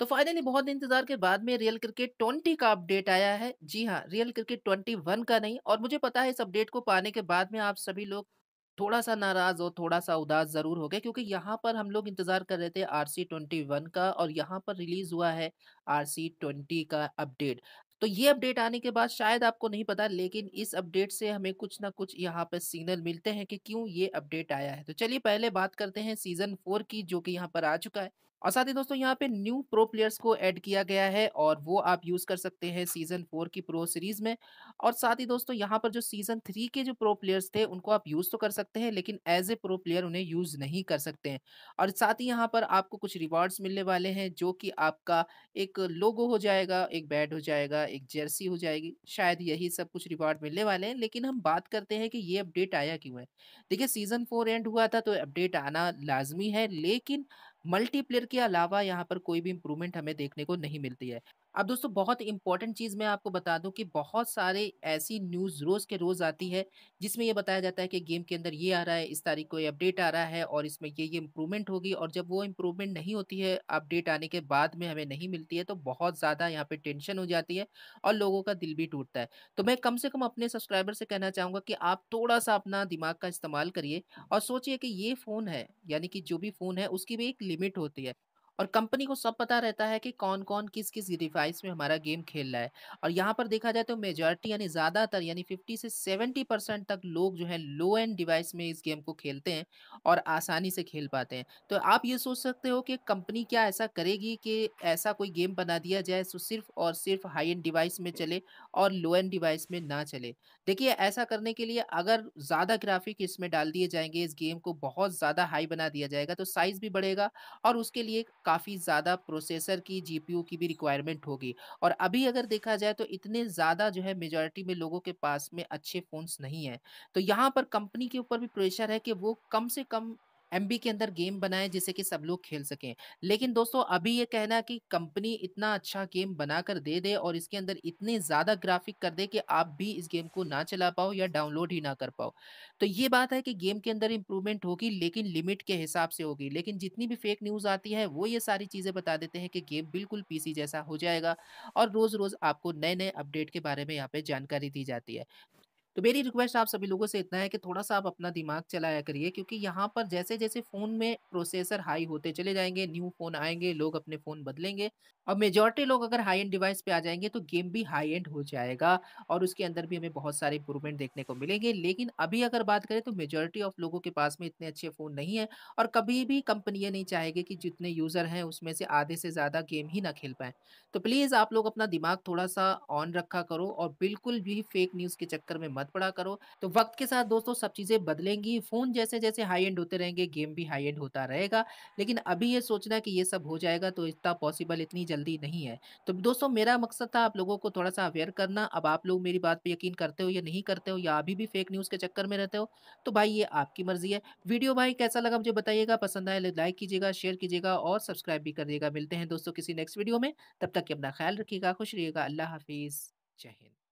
तो फाइनली बहुत इंतजार के बाद में रियल क्रिकेट 20 का अपडेट आया है जी हाँ रियल क्रिकेट 21 का नहीं और मुझे पता है इस अपडेट को पाने के बाद में आप सभी लोग थोड़ा सा नाराज और थोड़ा सा उदास ज़रूर हो गए क्योंकि यहाँ पर हम लोग इंतज़ार कर रहे थे आर सी ट्वेंटी वन का और यहाँ पर रिलीज़ हुआ है आर सी ट्वेंटी का अपडेट तो ये अपडेट आने के बाद शायद आपको नहीं पता लेकिन इस अपडेट से हमें कुछ ना कुछ यहाँ पर सिग्नल मिलते हैं कि क्यों ये अपडेट आया है तो चलिए पहले बात करते हैं सीज़न फोर की जो कि यहाँ पर आ चुका है और साथ ही दोस्तों यहाँ पे न्यू प्रो प्लेयर्स को ऐड किया गया है और वो आप यूज कर सकते हैं सीजन फोर की प्रो सीरीज में और साथ ही दोस्तों यहाँ पर जो सीजन थ्री के जो प्रो प्लेयर्स थे उनको आप यूज तो कर सकते हैं लेकिन एज ए प्रो प्लेयर उन्हें यूज नहीं कर सकते हैं और साथ ही यहाँ पर आपको कुछ रिवॉर्ड्स मिलने वाले हैं जो कि आपका एक लोगो हो जाएगा एक बैट हो जाएगा एक जर्सी हो जाएगी शायद यही सब कुछ रिवॉर्ड मिलने वाले हैं लेकिन हम बात करते हैं कि ये अपडेट आया क्यों है देखिए सीजन फोर एंड हुआ था तो अपडेट आना लाजमी है लेकिन मल्टीप्लेयर के अलावा यहाँ पर कोई भी इम्प्रूवमेंट हमें देखने को नहीं मिलती है अब दोस्तों बहुत इंपॉर्टेंट चीज़ मैं आपको बता दूं कि बहुत सारे ऐसी न्यूज़ रोज़ के रोज़ आती है जिसमें ये बताया जाता है कि गेम के अंदर ये आ रहा है इस तारीख को ये अपडेट आ रहा है और इसमें ये ये इम्प्रूवमेंट होगी और जब वो इम्प्रूवमेंट नहीं होती है अपडेट आने के बाद में हमें नहीं मिलती है तो बहुत ज़्यादा यहाँ पे टेंशन हो जाती है और लोगों का दिल भी टूटता है तो मैं कम से कम अपने सब्सक्राइबर से कहना चाहूँगा कि आप थोड़ा सा अपना दिमाग का इस्तेमाल करिए और सोचिए कि ये फ़ोन है यानी कि जो भी फ़ोन है उसकी भी एक लिमिट होती है और कंपनी को सब पता रहता है कि कौन कौन किस किस डिवाइस में हमारा गेम खेल रहा है और यहाँ पर देखा जाए तो मेजॉरिटी यानी ज़्यादातर यानी 50 से 70 परसेंट तक लोग जो है लो एंड डिवाइस में इस गेम को खेलते हैं और आसानी से खेल पाते हैं तो आप ये सोच सकते हो कि कंपनी क्या ऐसा करेगी कि ऐसा कोई गेम बना दिया जाए तो सिर्फ और सिर्फ हाई एंड डिवाइस में चले और लो एंड डिवाइस में ना चले देखिए ऐसा करने के लिए अगर ज़्यादा ग्राफिक इसमें डाल दिए जाएंगे इस गेम को बहुत ज़्यादा हाई बना दिया जाएगा तो साइज़ भी बढ़ेगा और उसके लिए काफ़ी ज़्यादा प्रोसेसर की जीपीयू की भी रिक्वायरमेंट होगी और अभी अगर देखा जाए तो इतने ज़्यादा जो है मेजोरिटी में लोगों के पास में अच्छे फ़ोन्स नहीं हैं तो यहाँ पर कंपनी के ऊपर भी प्रेशर है कि वो कम से कम एम के अंदर गेम बनाएं जिसे कि सब लोग खेल सकें लेकिन दोस्तों अभी ये कहना कि कंपनी इतना अच्छा गेम बना कर दे दे और इसके अंदर इतने ज़्यादा ग्राफिक कर दे कि आप भी इस गेम को ना चला पाओ या डाउनलोड ही ना कर पाओ तो ये बात है कि गेम के अंदर इम्प्रूवमेंट होगी लेकिन लिमिट के हिसाब से होगी लेकिन जितनी भी फेक न्यूज़ आती है वो ये सारी चीज़ें बता देते हैं कि गेम बिल्कुल पी जैसा हो जाएगा और रोज़ रोज़ आपको नए नए अपडेट के बारे में यहाँ पर जानकारी दी जाती है तो मेरी रिक्वेस्ट आप सभी लोगों से इतना है कि थोड़ा सा आप अपना दिमाग चलाया करिए क्योंकि यहाँ पर जैसे जैसे फ़ोन में प्रोसेसर हाई होते चले जाएंगे न्यू फ़ोन आएंगे लोग अपने फ़ोन बदलेंगे और मेजोरिटी लोग अगर हाई एंड डिवाइस पे आ जाएंगे तो गेम भी हाई एंड हो जाएगा और उसके अंदर भी हमें बहुत सारे इंप्रूवमेंट देखने को मिलेंगे लेकिन अभी अगर बात करें तो मेजोरिटी ऑफ लोगों के पास में इतने अच्छे फ़ोन नहीं है और कभी भी कंपनियाँ नहीं चाहेगी कि जितने यूज़र हैं उसमें से आधे से ज़्यादा गेम ही ना खेल पाएँ तो प्लीज़ आप लोग अपना दिमाग थोड़ा सा ऑन रखा करो और बिल्कुल भी फेक न्यूज़ के चक्कर में मत मत पड़ा करो तो वक्त के साथ दोस्तों सब चीज़ें बदलेंगी फ़ोन जैसे जैसे हाई एंड होते रहेंगे गेम भी हाई एंड होता रहेगा लेकिन अभी ये सोचना कि ये सब हो जाएगा तो इतना पॉसिबल इतनी जल्दी नहीं है तो दोस्तों मेरा मकसद था आप लोगों को थोड़ा सा अवेयर करना अब आप लोग मेरी बात पर यकीन करते हो या नहीं करते हो या अभी भी फेक न्यूज़ के चक्कर में रहते हो तो भाई ये आपकी मर्जी है वीडियो भाई कैसा लगा मुझे बताइएगा पसंद आए लाइक तो कीजिएगा शेयर कीजिएगा और सब्सक्राइब भी करिएगा मिलते हैं दोस्तों किसी नेक्स्ट वीडियो में तब तक अपना ख्याल रखिएगा खुश रहिएगा अल्लाह हाफिज़ जय हिंद